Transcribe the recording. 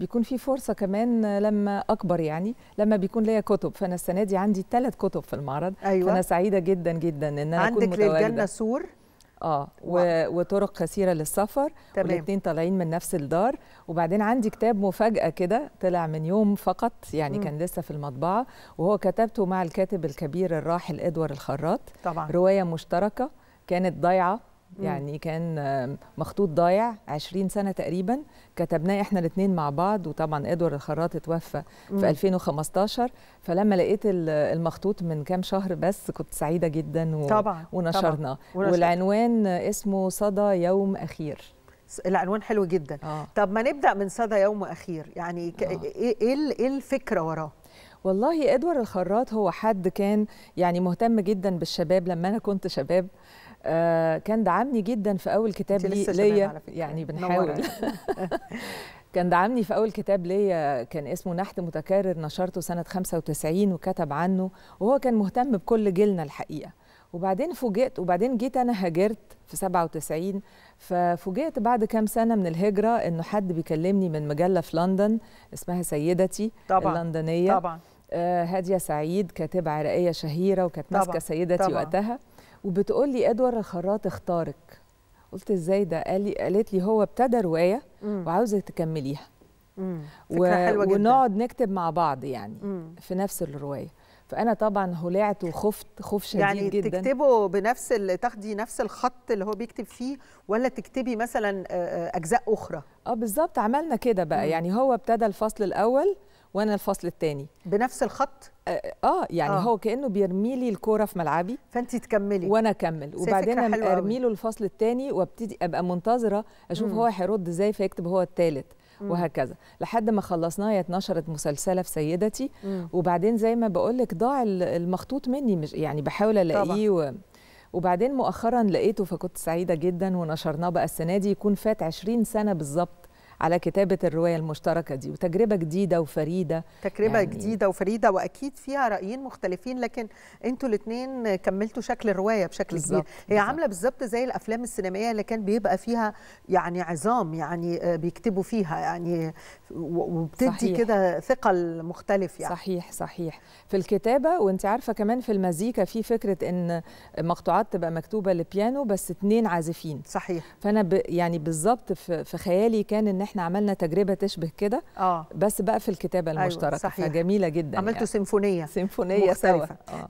بيكون في فرصه كمان لما اكبر يعني لما بيكون ليا كتب فانا السنه دي عندي ثلاث كتب في المعرض أيوة. فانا سعيده جدا جدا ان انا عندك اكون متواجده للجنه سور اه و... وطرق كثيره للسفر والاثنين طالعين من نفس الدار وبعدين عندي كتاب مفاجاه كده طلع من يوم فقط يعني م. كان لسه في المطبعه وهو كتبته مع الكاتب الكبير الراحل ادوار الخراط طبعا روايه مشتركه كانت ضايعه يعني كان مخطوط ضايع 20 سنه تقريبا كتبناه احنا الاثنين مع بعض وطبعا ادوار الخراط اتوفى في 2015 فلما لقيت المخطوط من كام شهر بس كنت سعيده جدا و... طبعا ونشرناه والعنوان اسمه صدى يوم اخير العنوان حلو جدا آه. طب ما نبدا من صدى يوم اخير يعني ك... آه. ايه ايه, إيه, إيه الفكره وراه والله ادوار الخراط هو حد كان يعني مهتم جدا بالشباب لما انا كنت شباب آه كان دعمني جدا في اول كتاب لي ليا يعني بنحاول كان دعمني في اول كتاب ليا كان اسمه نحت متكرر نشرته سنه 95 وكتب عنه وهو كان مهتم بكل جيلنا الحقيقه وبعدين فوجئت وبعدين جيت انا هاجرت في 97 ففوجئت بعد كام سنه من الهجره انه حد بيكلمني من مجله في لندن اسمها سيدتي طبعا اللندنيه طبعا آه، هاديه سعيد كاتبه عراقيه شهيره وكانت ماسكه سيدتي طبعا وقتها وبتقول لي ادوار الخراط اختارك قلت ازاي ده قال لي قالت لي هو ابتدى روايه وعاوزه تكمليها و... ونقعد نكتب مع بعض يعني مم. في نفس الروايه فانا طبعا هلعت وخفت خوف شديد يعني جدا يعني تكتبه بنفس تاخدي نفس الخط اللي هو بيكتب فيه ولا تكتبي مثلا آه، آه، اجزاء اخرى اه بالظبط عملنا كده بقى مم. يعني هو ابتدى الفصل الاول وانا الفصل الثاني بنفس الخط آه،, اه يعني آه. هو كانه بيرمي لي الكوره في ملعبي فانت تكملي وانا اكمل وبعدين ارمي له الفصل الثاني وابتدي ابقى منتظره اشوف مم. هو هيرد ازاي فيكتب هو الثالث وهكذا لحد ما خلصناها هي اتنشرت مسلسله في سيدتي مم. وبعدين زي ما بقول لك ضاع المخطوط مني مش يعني بحاول الاقيه و... وبعدين مؤخرا لقيته فكنت سعيده جدا ونشرناه بقى السنه دي يكون فات 20 سنه بالظبط على كتابة الرواية المشتركة دي وتجربة جديدة وفريدة تجربة يعني جديدة وفريدة وأكيد فيها رأيين مختلفين لكن أنتوا الاثنين كملتوا شكل الرواية بشكل بالزبط. كبير هي بالزبط. عاملة بالظبط زي الأفلام السينمائية اللي كان بيبقى فيها يعني عظام يعني آه، بيكتبوا فيها يعني وبتدي كده ثقل مختلف يعني صحيح صحيح في الكتابة وانت عارفة كمان في المزيكا في فكرة ان مقطوعات تبقى مكتوبة لبيانو بس اتنين عازفين صحيح فأنا ب يعني بالظبط في خيالي كان ان احنا عملنا تجربه تشبه كده آه. بس بقى في الكتابه أيوة، المشتركه أيوة صحيح. فجميله جدا عملتوا يعني. سيمفونيه سيمفونيه مختلفة. سوا آه.